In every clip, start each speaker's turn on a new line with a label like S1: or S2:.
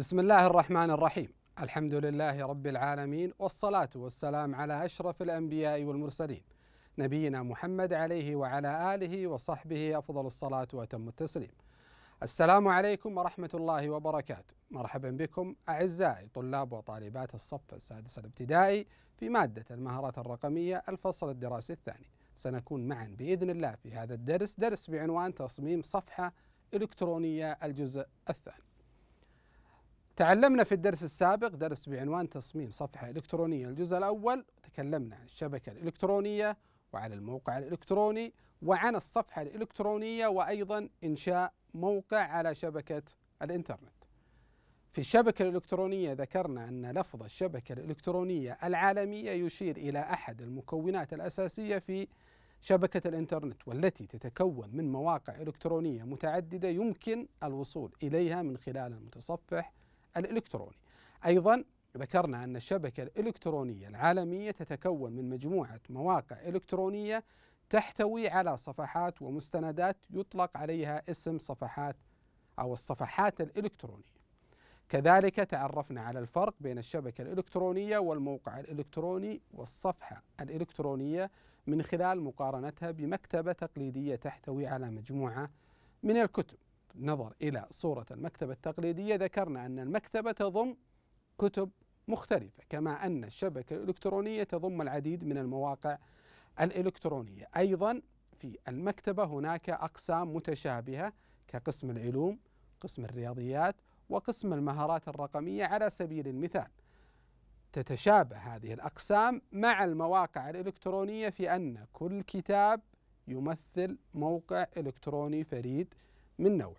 S1: بسم الله الرحمن الرحيم الحمد لله رب العالمين والصلاة والسلام على أشرف الأنبياء والمرسلين نبينا محمد عليه وعلى آله وصحبه أفضل الصلاة وأتم التسليم السلام عليكم ورحمة الله وبركاته مرحبا بكم أعزائي طلاب وطالبات الصف السادس الابتدائي في مادة المهارات الرقمية الفصل الدراسي الثاني سنكون معا بإذن الله في هذا الدرس درس بعنوان تصميم صفحة إلكترونية الجزء الثاني تعلمنا في الدرس السابق درس بعنوان تصميم صفحة إلكترونية الجزء الأول تكلمنا عن الشبكة الإلكترونية وعن الموقع الإلكتروني وعن الصفحة الإلكترونية وأيضا إنشاء موقع على شبكة الإنترنت في الشبكة الإلكترونية ذكرنا أن لفظ الشبكة الإلكترونية العالمية يشير إلى أحد المكونات الأساسية في شبكة الإنترنت والتي تتكون من مواقع إلكترونية متعددة يمكن الوصول إليها من خلال المتصفح الإلكتروني أيضا ذكرنا أن الشبكة الإلكترونية العالمية تتكون من مجموعة مواقع إلكترونية تحتوي على صفحات ومستندات يطلق عليها اسم صفحات أو الصفحات الإلكترونية كذلك تعرفنا على الفرق بين الشبكة الإلكترونية والموقع الإلكتروني والصفحة الإلكترونية من خلال مقارنتها بمكتبة تقليدية تحتوي على مجموعة من الكتب نظر إلى صورة المكتبة التقليدية ذكرنا أن المكتبة تضم كتب مختلفة كما أن الشبكة الإلكترونية تضم العديد من المواقع الإلكترونية أيضا في المكتبة هناك أقسام متشابهة كقسم العلوم قسم الرياضيات وقسم المهارات الرقمية على سبيل المثال تتشابه هذه الأقسام مع المواقع الإلكترونية في أن كل كتاب يمثل موقع إلكتروني فريد من نوع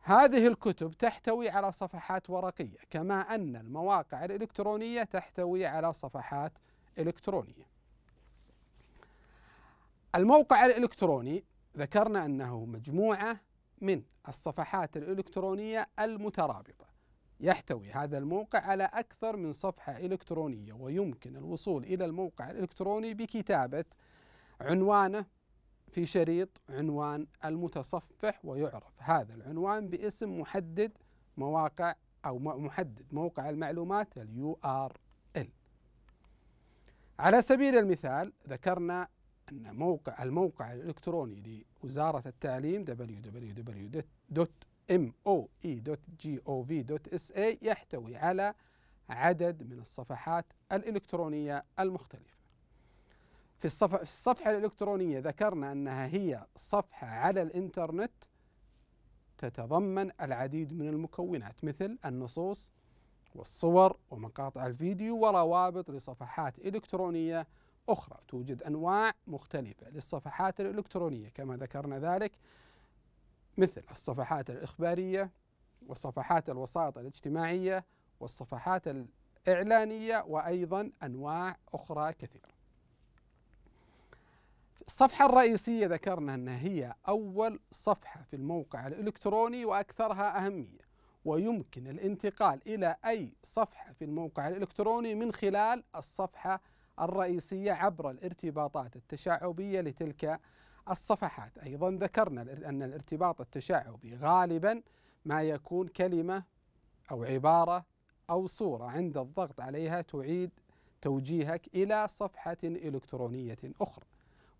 S1: هذه الكتب تحتوي على صفحات ورقية كما أن المواقع الإلكترونية تحتوي على صفحات إلكترونية الموقع الإلكتروني ذكرنا أنه مجموعة من الصفحات الإلكترونية المترابطة يحتوي هذا الموقع على أكثر من صفحة إلكترونية ويمكن الوصول إلى الموقع الإلكتروني بكتابة عنوانه في شريط عنوان المتصفح ويعرف هذا العنوان باسم محدد مواقع أو محدد موقع المعلومات اليو ار ال على سبيل المثال ذكرنا أن موقع الموقع الإلكتروني لوزارة التعليم www.moe.gov.sa يحتوي على عدد من الصفحات الإلكترونية المختلفة في الصفحة, في الصفحة الإلكترونية ذكرنا أنها هي صفحة على الإنترنت تتضمن العديد من المكونات مثل النصوص والصور ومقاطع الفيديو وروابط لصفحات إلكترونية أخرى توجد أنواع مختلفة للصفحات الإلكترونية كما ذكرنا ذلك مثل الصفحات الإخبارية وصفحات الوساطة الاجتماعية والصفحات الإعلانية وأيضا أنواع أخرى كثيرة الصفحة الرئيسية ذكرنا أنها هي أول صفحة في الموقع الإلكتروني وأكثرها أهمية ويمكن الانتقال إلى أي صفحة في الموقع الإلكتروني من خلال الصفحة الرئيسية عبر الارتباطات التشعبية لتلك الصفحات أيضا ذكرنا أن الارتباط التشعبي غالبا ما يكون كلمة أو عبارة أو صورة عند الضغط عليها تعيد توجيهك إلى صفحة إلكترونية أخرى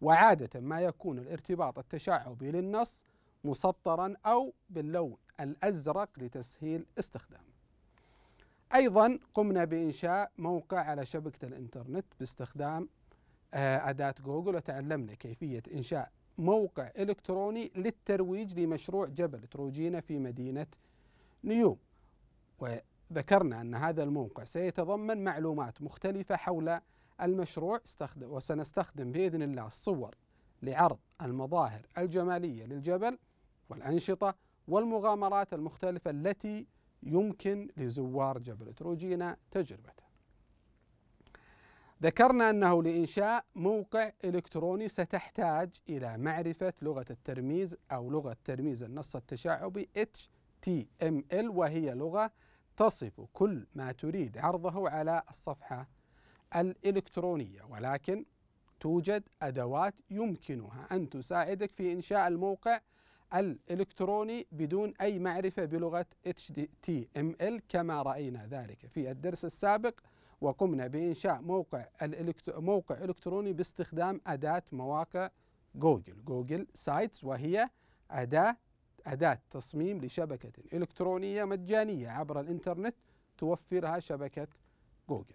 S1: وعادة ما يكون الارتباط التشعبي للنص مسطرا أو باللون الأزرق لتسهيل استخدامه أيضا قمنا بإنشاء موقع على شبكة الإنترنت باستخدام آه، أداة جوجل وتعلمنا كيفية إنشاء موقع إلكتروني للترويج لمشروع جبل تروجينا في مدينة نيوم وذكرنا أن هذا الموقع سيتضمن معلومات مختلفة حول المشروع استخدم وسنستخدم بإذن الله الصور لعرض المظاهر الجمالية للجبل والأنشطة والمغامرات المختلفة التي يمكن لزوار جبل تروجينا تجربته ذكرنا أنه لإنشاء موقع إلكتروني ستحتاج إلى معرفة لغة الترميز أو لغة ترميز النص التشعبي HTML وهي لغة تصف كل ما تريد عرضه على الصفحة الإلكترونية ولكن توجد أدوات يمكنها أن تساعدك في إنشاء الموقع الإلكتروني بدون أي معرفة بلغة HTML كما رأينا ذلك في الدرس السابق وقمنا بإنشاء موقع موقع إلكتروني باستخدام أداة مواقع جوجل جوجل سايتس وهي أداة أداة تصميم لشبكة إلكترونية مجانية عبر الإنترنت توفرها شبكة جوجل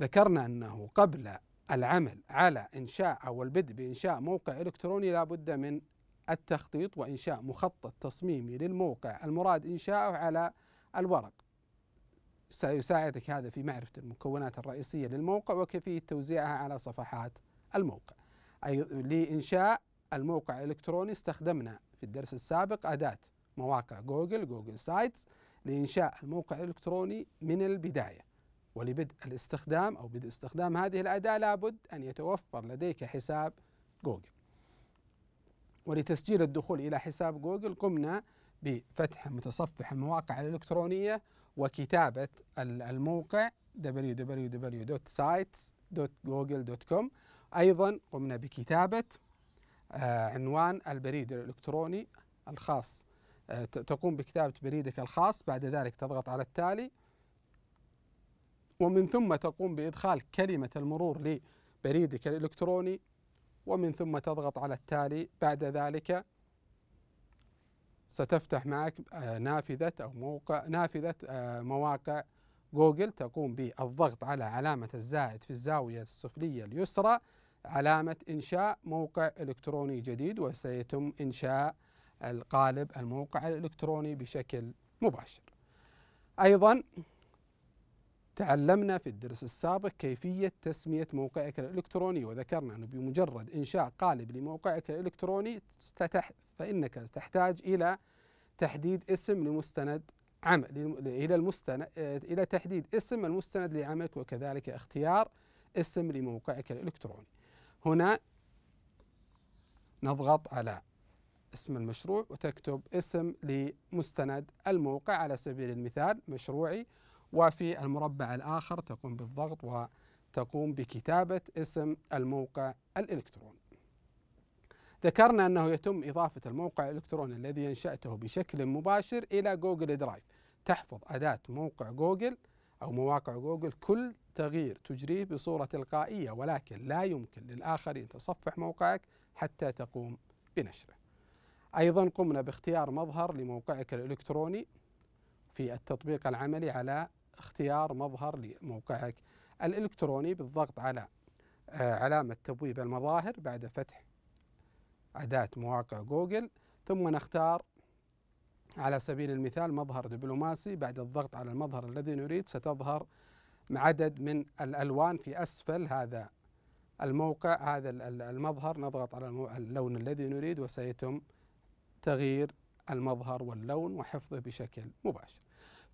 S1: ذكرنا أنه قبل العمل على إنشاء أو البدء بإنشاء موقع إلكتروني لا بد من التخطيط وإنشاء مخطط تصميمي للموقع المراد إنشاؤه على الورق سيساعدك هذا في معرفة المكونات الرئيسية للموقع وكيفية توزيعها على صفحات الموقع أي لإنشاء الموقع الإلكتروني استخدمنا في الدرس السابق أداة مواقع جوجل جوجل سايتس لإنشاء الموقع الإلكتروني من البداية ولبدء الاستخدام أو بدء استخدام هذه الأداة لابد أن يتوفر لديك حساب جوجل ولتسجيل الدخول إلى حساب جوجل قمنا بفتح متصفح المواقع الإلكترونية وكتابة الموقع www.sites.google.com أيضا قمنا بكتابة آه، عنوان البريد الإلكتروني الخاص آه، تقوم بكتابة بريدك الخاص بعد ذلك تضغط على التالي ومن ثم تقوم بإدخال كلمة المرور لبريدك الإلكتروني ومن ثم تضغط على التالي بعد ذلك ستفتح معك آه، نافذة أو موقع نافذة آه، مواقع جوجل تقوم بالضغط على علامة الزائد في الزاوية السفلية اليسرى علامة إنشاء موقع إلكتروني جديد وسيتم إنشاء القالب الموقع الإلكتروني بشكل مباشر أيضا تعلمنا في الدرس السابق كيفية تسمية موقعك الإلكتروني وذكرنا أنه بمجرد إنشاء قالب لموقعك الإلكتروني فإنك تحتاج إلى تحديد اسم لمستند عمل إلى المستند آه، إلى تحديد اسم المستند لعملك وكذلك اختيار اسم لموقعك الإلكتروني هنا نضغط على اسم المشروع وتكتب اسم لمستند الموقع على سبيل المثال مشروعي وفي المربع الآخر تقوم بالضغط وتقوم بكتابة اسم الموقع الإلكتروني ذكرنا أنه يتم إضافة الموقع الإلكتروني الذي أنشأته بشكل مباشر إلى جوجل درايف تحفظ أداة موقع جوجل أو مواقع جوجل كل تغيير تجريه بصورة تلقائية ولكن لا يمكن للآخرين تصفح موقعك حتى تقوم بنشره أيضا قمنا باختيار مظهر لموقعك الإلكتروني في التطبيق العملي على اختيار مظهر لموقعك الإلكتروني بالضغط على آه، علامة تبويب المظاهر بعد فتح أداة مواقع جوجل ثم نختار على سبيل المثال مظهر دبلوماسي بعد الضغط على المظهر الذي نريد ستظهر عدد من الألوان في أسفل هذا الموقع هذا المظهر نضغط على اللون الذي نريد وسيتم تغيير المظهر واللون وحفظه بشكل مباشر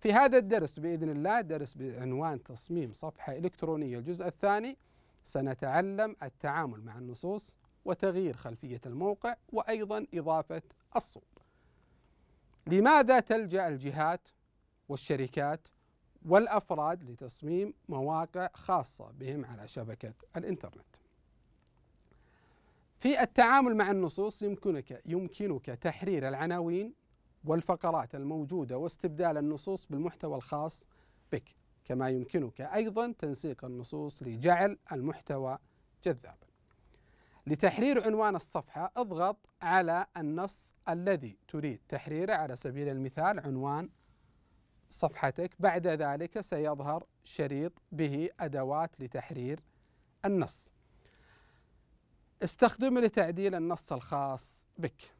S1: في هذا الدرس باذن الله درس بعنوان تصميم صفحه الكترونيه الجزء الثاني سنتعلم التعامل مع النصوص وتغيير خلفيه الموقع وايضا اضافه الصور. لماذا تلجا الجهات والشركات والافراد لتصميم مواقع خاصه بهم على شبكه الانترنت؟ في التعامل مع النصوص يمكنك يمكنك تحرير العناوين والفقرات الموجودة واستبدال النصوص بالمحتوى الخاص بك كما يمكنك أيضا تنسيق النصوص لجعل المحتوى جذابا لتحرير عنوان الصفحة اضغط على النص الذي تريد تحريره على سبيل المثال عنوان صفحتك بعد ذلك سيظهر شريط به أدوات لتحرير النص استخدم لتعديل النص الخاص بك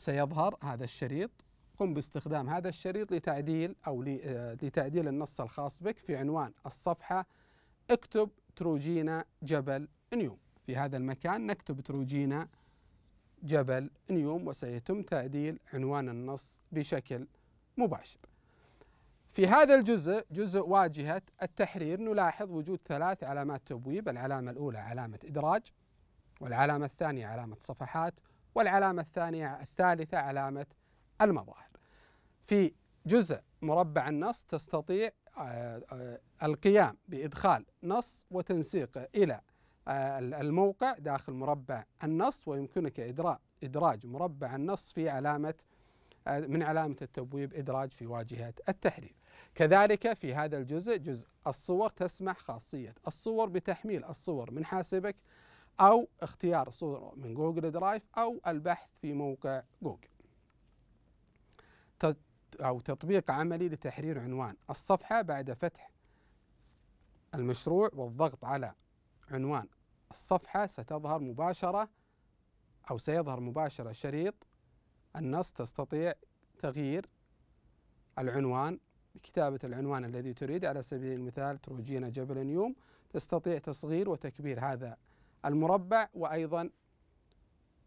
S1: سيظهر هذا الشريط قم باستخدام هذا الشريط لتعديل أو آه، لتعديل النص الخاص بك في عنوان الصفحة اكتب تروجينا جبل نيوم في هذا المكان نكتب تروجينا جبل نيوم وسيتم تعديل عنوان النص بشكل مباشر في هذا الجزء جزء واجهة التحرير نلاحظ وجود ثلاث علامات تبويب العلامة الأولى علامة إدراج والعلامة الثانية علامة صفحات والعلامة الثانية الثالثة علامة المظاهر في جزء مربع النص تستطيع آه، آه، القيام بإدخال نص وتنسيقه إلى آه، الموقع داخل مربع النص ويمكنك إدراج مربع النص في علامة من علامة التبويب إدراج في واجهة التحرير كذلك في هذا الجزء جزء الصور تسمح خاصية الصور بتحميل الصور من حاسبك أو اختيار الصورة من جوجل درايف أو البحث في موقع جوجل أو تطبيق عملي لتحرير عنوان الصفحة بعد فتح المشروع والضغط على عنوان الصفحة ستظهر مباشرة أو سيظهر مباشرة شريط النص تستطيع تغيير العنوان بكتابة العنوان الذي تريد على سبيل المثال تروجينا جبل نيوم تستطيع تصغير وتكبير هذا المربع وأيضا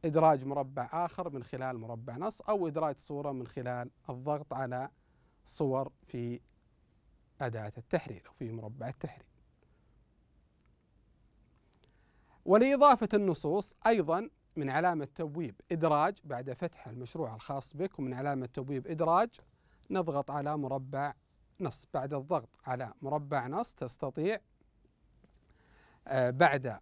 S1: إدراج مربع آخر من خلال مربع نص أو إدراج صورة من خلال الضغط على صور في أداة التحرير أو في مربع التحرير ولإضافة النصوص أيضا من علامة تبويب إدراج بعد فتح المشروع الخاص بك ومن علامة تبويب إدراج نضغط على مربع نص بعد الضغط على مربع نص تستطيع آه، بعد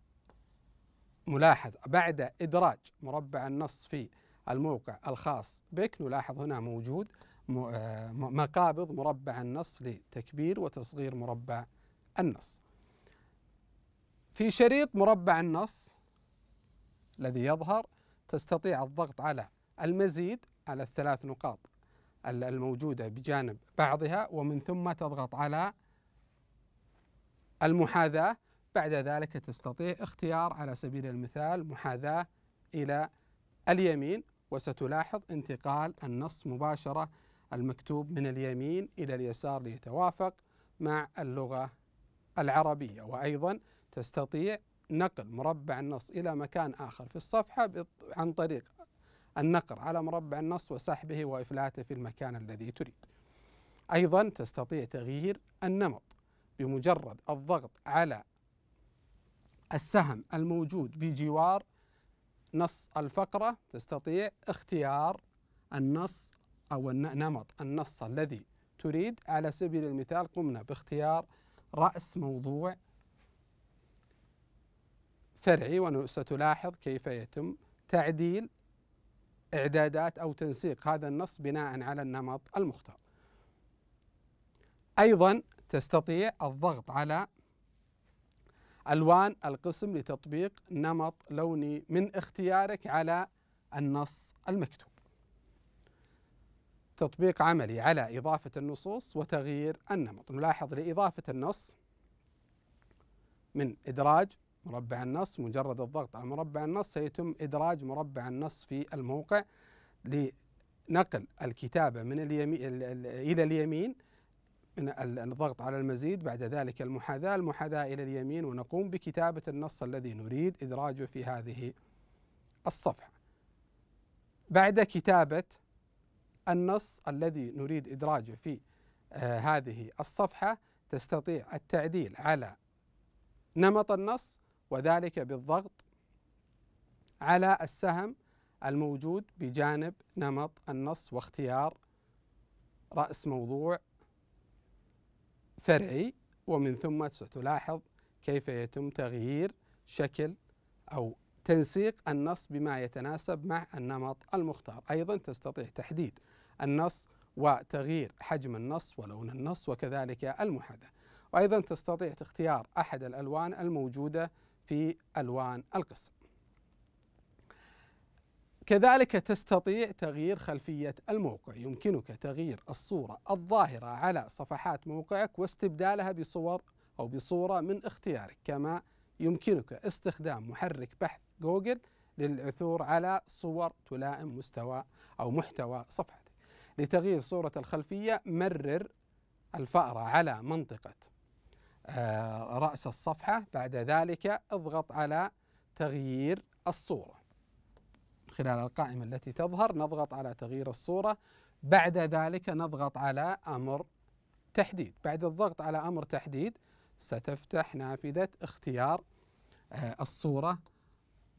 S1: ملاحظ بعد إدراج مربع النص في الموقع الخاص بك نلاحظ هنا موجود آه، مقابض مربع النص لتكبير وتصغير مربع النص في شريط مربع النص الذي يظهر تستطيع الضغط على المزيد على الثلاث نقاط الموجودة بجانب بعضها ومن ثم تضغط على المحاذاة بعد ذلك تستطيع اختيار على سبيل المثال محاذاة إلى اليمين وستلاحظ انتقال النص مباشرة المكتوب من اليمين إلى اليسار ليتوافق مع اللغة العربية وأيضا تستطيع نقل مربع النص إلى مكان آخر في الصفحة عن طريق النقر على مربع النص وسحبه وإفلاته في المكان الذي تريد أيضا تستطيع تغيير النمط بمجرد الضغط على السهم الموجود بجوار نص الفقرة تستطيع اختيار النص أو نمط النص الذي تريد على سبيل المثال قمنا باختيار رأس موضوع فرعي وستلاحظ كيف يتم تعديل إعدادات أو تنسيق هذا النص بناء على النمط المختار أيضا تستطيع الضغط على ألوان القسم لتطبيق نمط لوني من اختيارك على النص المكتوب تطبيق عملي على إضافة النصوص وتغيير النمط نلاحظ لإضافة النص من إدراج مربع النص مجرد الضغط على مربع النص سيتم إدراج مربع النص في الموقع لنقل الكتابة من اليمين إلى اليمين الضغط على المزيد بعد ذلك المحاذاة المحاذاة إلى اليمين ونقوم بكتابة النص الذي نريد إدراجه في هذه الصفحة بعد كتابة النص الذي نريد إدراجه في آه، هذه الصفحة تستطيع التعديل على نمط النص وذلك بالضغط على السهم الموجود بجانب نمط النص واختيار رأس موضوع فرعي ومن ثم ستلاحظ كيف يتم تغيير شكل أو تنسيق النص بما يتناسب مع النمط المختار أيضا تستطيع تحديد النص وتغيير حجم النص ولون النص وكذلك المحاذاة وأيضا تستطيع اختيار أحد الألوان الموجودة في ألوان القسم كذلك تستطيع تغيير خلفية الموقع يمكنك تغيير الصورة الظاهرة على صفحات موقعك واستبدالها بصور أو بصورة من اختيارك كما يمكنك استخدام محرك بحث جوجل للعثور على صور تلائم مستوى أو محتوى صفحتك لتغيير صورة الخلفية مرر الفأرة على منطقة آه، رأس الصفحة بعد ذلك اضغط على تغيير الصورة خلال القائمة التي تظهر نضغط على تغيير الصورة بعد ذلك نضغط على أمر تحديد بعد الضغط على أمر تحديد ستفتح نافذة اختيار آه، الصورة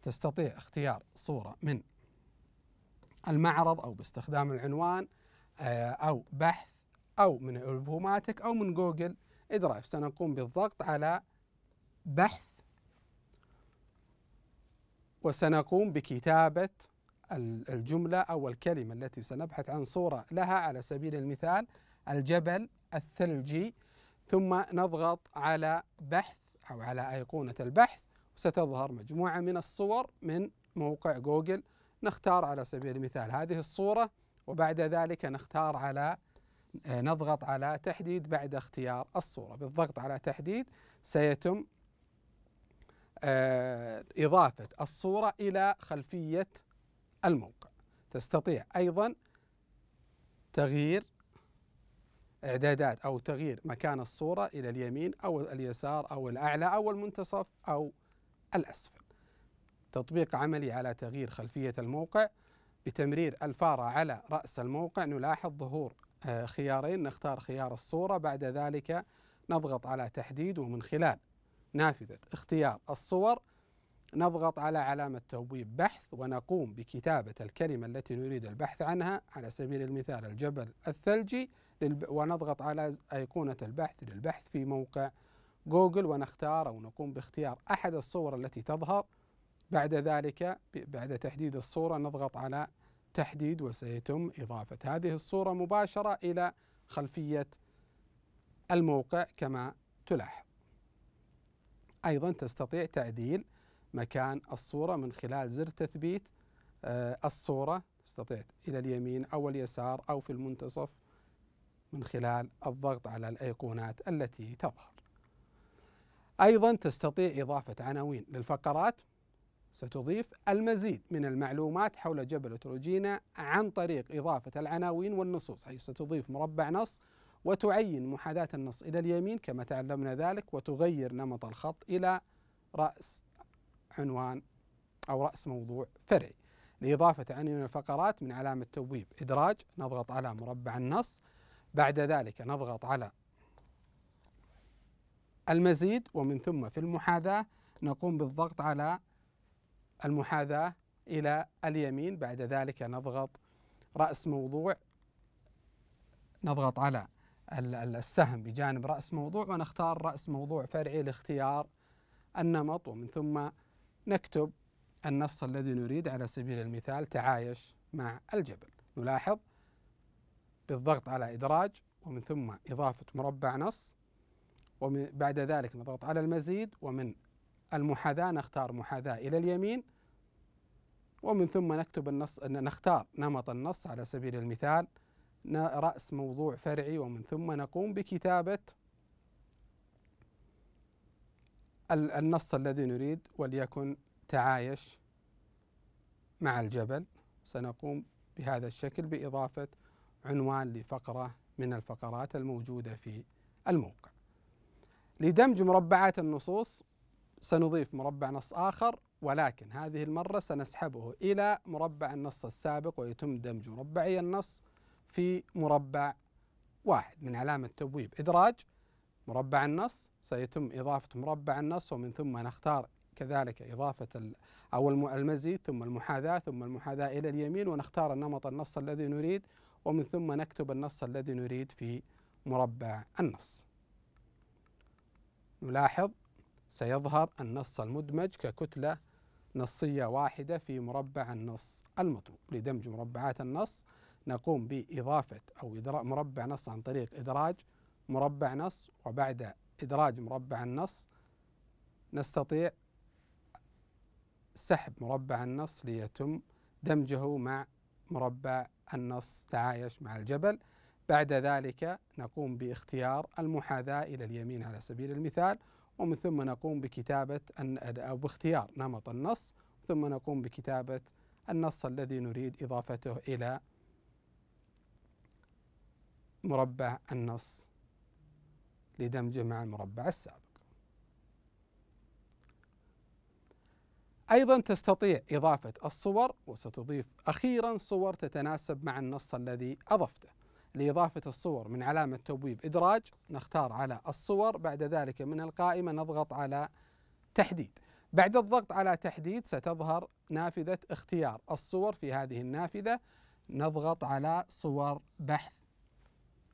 S1: تستطيع اختيار صورة من المعرض أو باستخدام العنوان آه، أو بحث أو من ألبوماتك أو من جوجل درايف سنقوم بالضغط على بحث وسنقوم بكتابة الجملة أو الكلمة التي سنبحث عن صورة لها على سبيل المثال الجبل الثلجي ثم نضغط على بحث أو على أيقونة البحث وستظهر مجموعة من الصور من موقع جوجل نختار على سبيل المثال هذه الصورة وبعد ذلك نختار على آه، نضغط على تحديد بعد اختيار الصورة بالضغط على تحديد سيتم آه، إضافة الصورة إلى خلفية الموقع تستطيع أيضا تغيير إعدادات أو تغيير مكان الصورة إلى اليمين أو اليسار أو الأعلى أو المنتصف أو الأسفل تطبيق عملي على تغيير خلفية الموقع بتمرير الفارة على رأس الموقع نلاحظ ظهور آه، خيارين نختار خيار الصورة بعد ذلك نضغط على تحديد ومن خلال نافذة اختيار الصور نضغط على علامة تبويب بحث ونقوم بكتابة الكلمة التي نريد البحث عنها على سبيل المثال الجبل الثلجي ونضغط على أيقونة البحث للبحث في موقع جوجل ونختار أو نقوم باختيار أحد الصور التي تظهر بعد ذلك بعد تحديد الصورة نضغط على تحديد وسيتم إضافة هذه الصورة مباشرة إلى خلفية الموقع كما تلاحظ أيضا تستطيع تعديل مكان الصورة من خلال زر تثبيت آه، الصورة تستطيع إلى اليمين أو اليسار أو في المنتصف من خلال الضغط على الأيقونات التي تظهر أيضا تستطيع إضافة عناوين للفقرات ستضيف المزيد من المعلومات حول جبل تروجينا عن طريق إضافة العناوين والنصوص حيث ستضيف مربع نص وتعين محاذاة النص إلى اليمين كما تعلمنا ذلك وتغير نمط الخط إلى رأس عنوان أو رأس موضوع فرعي لإضافة عناوين الفقرات من علامة تبويب إدراج نضغط على مربع النص بعد ذلك نضغط على المزيد ومن ثم في المحاذاة نقوم بالضغط على المحاذاة إلى اليمين بعد ذلك نضغط رأس موضوع نضغط على السهم بجانب رأس موضوع ونختار رأس موضوع فرعي لاختيار النمط ومن ثم نكتب النص الذي نريد على سبيل المثال تعايش مع الجبل نلاحظ بالضغط على إدراج ومن ثم إضافة مربع نص وبعد ذلك نضغط على المزيد ومن المحاذاة نختار محاذاة إلى اليمين ومن ثم نكتب النص نختار نمط النص على سبيل المثال رأس موضوع فرعي ومن ثم نقوم بكتابة النص الذي نريد وليكن تعايش مع الجبل سنقوم بهذا الشكل بإضافة عنوان لفقرة من الفقرات الموجودة في الموقع لدمج مربعات النصوص سنضيف مربع نص آخر ولكن هذه المرة سنسحبه إلى مربع النص السابق ويتم دمج مربعي النص في مربع واحد من علامة تبويب إدراج مربع النص سيتم إضافة مربع النص ومن ثم نختار كذلك إضافة أو المزيد ثم المحاذاة ثم المحاذاة إلى اليمين ونختار نمط النص الذي نريد ومن ثم نكتب النص الذي نريد في مربع النص نلاحظ سيظهر النص المدمج ككتلة نصية واحدة في مربع النص المطلوب لدمج مربعات النص نقوم بإضافة أو مربع نص عن طريق إدراج مربع نص وبعد إدراج مربع النص نستطيع سحب مربع النص ليتم دمجه مع مربع النص تعايش مع الجبل بعد ذلك نقوم باختيار المحاذاة إلى اليمين على سبيل المثال ومن ثم نقوم بكتابة أو باختيار نمط النص ثم نقوم بكتابة النص الذي نريد إضافته إلى مربع النص لدمجه مع المربع السابق أيضا تستطيع إضافة الصور وستضيف أخيرا صور تتناسب مع النص الذي أضفته لإضافة الصور من علامة تبويب إدراج نختار على الصور بعد ذلك من القائمة نضغط على تحديد بعد الضغط على تحديد ستظهر نافذة اختيار الصور في هذه النافذة نضغط على صور بحث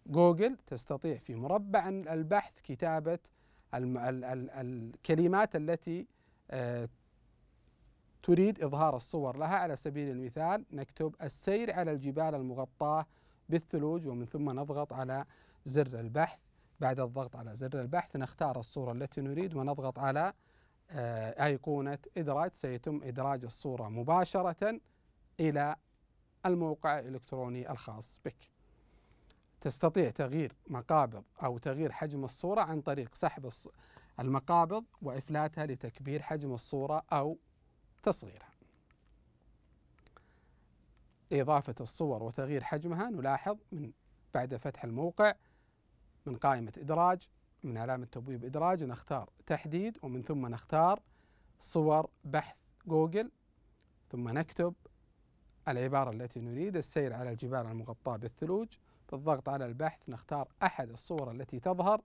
S1: جوجل تستطيع في مربع البحث كتابة الكلمات التي آه، تريد إظهار الصور لها على سبيل المثال نكتب السير على الجبال المغطاة بالثلوج ومن ثم نضغط على زر البحث بعد الضغط على زر البحث نختار الصورة التي نريد ونضغط على آه، أيقونة إدراج سيتم إدراج الصورة مباشرة إلى الموقع الإلكتروني الخاص بك تستطيع تغيير مقابض أو تغيير حجم الصورة عن طريق سحب المقابض وإفلاتها لتكبير حجم الصورة أو تصغيرها إضافة الصور وتغيير حجمها نلاحظ من بعد فتح الموقع من قائمة إدراج من علامة تبويب إدراج نختار تحديد ومن ثم نختار صور بحث جوجل ثم نكتب العبارة التي نريد السير على الجبال المغطاة بالثلوج بالضغط على البحث نختار أحد الصور التي تظهر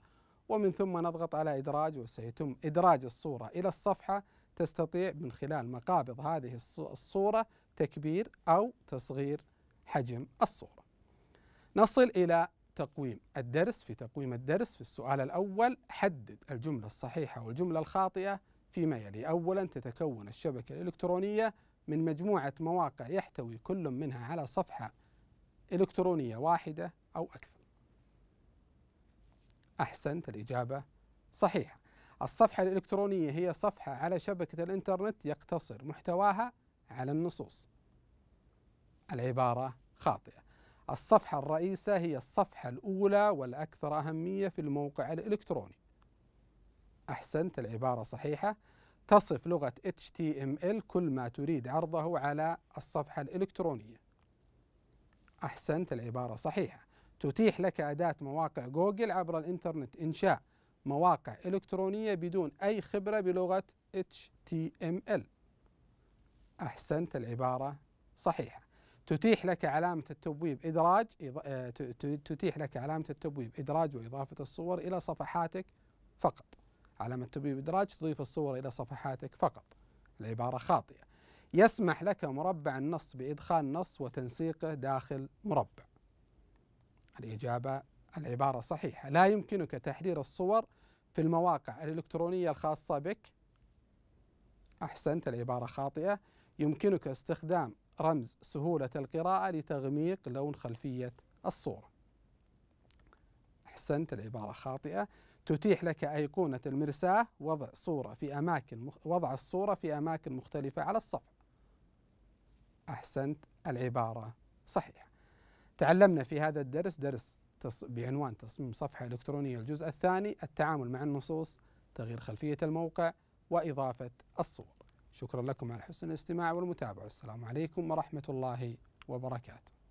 S1: ومن ثم نضغط على إدراج وسيتم إدراج الصورة إلى الصفحة تستطيع من خلال مقابض هذه الصورة تكبير أو تصغير حجم الصورة نصل إلى تقويم الدرس في تقويم الدرس في السؤال الأول حدد الجملة الصحيحة والجملة الخاطئة فيما يلي أولا تتكون الشبكة الإلكترونية من مجموعة مواقع يحتوي كل منها على صفحة إلكترونية واحدة أو أكثر أحسنت الإجابة صحيحة الصفحة الإلكترونية هي صفحة على شبكة الإنترنت يقتصر محتواها على النصوص العبارة خاطئة الصفحة الرئيسة هي الصفحة الأولى والأكثر أهمية في الموقع الإلكتروني أحسنت العبارة صحيحة تصف لغة HTML كل ما تريد عرضه على الصفحة الإلكترونية أحسنت العبارة صحيحة تتيح لك أداة مواقع جوجل عبر الإنترنت إنشاء مواقع إلكترونية بدون أي خبرة بلغة HTML أحسنت العبارة صحيحة تتيح لك علامة التبويب إدراج آه، تتيح لك علامة التبويب إدراج وإضافة الصور إلى صفحاتك فقط علامة التبويب إدراج تضيف الصور إلى صفحاتك فقط العبارة خاطئة يسمح لك مربع النص بإدخال نص وتنسيقه داخل مربع الإجابة العبارة صحيحة لا يمكنك تحرير الصور في المواقع الإلكترونية الخاصة بك أحسنت العبارة خاطئة يمكنك استخدام رمز سهولة القراءة لتغميق لون خلفية الصورة أحسنت العبارة خاطئة تتيح لك أيقونة المرساة وضع صورة في أماكن وضع الصورة في أماكن مختلفة على الصفحة أحسنت العبارة صحيح تعلمنا في هذا الدرس درس بعنوان تصميم صفحة إلكترونية الجزء الثاني التعامل مع النصوص تغيير خلفية الموقع وإضافة الصور شكرا لكم على حسن الاستماع والمتابعة السلام عليكم ورحمة الله وبركاته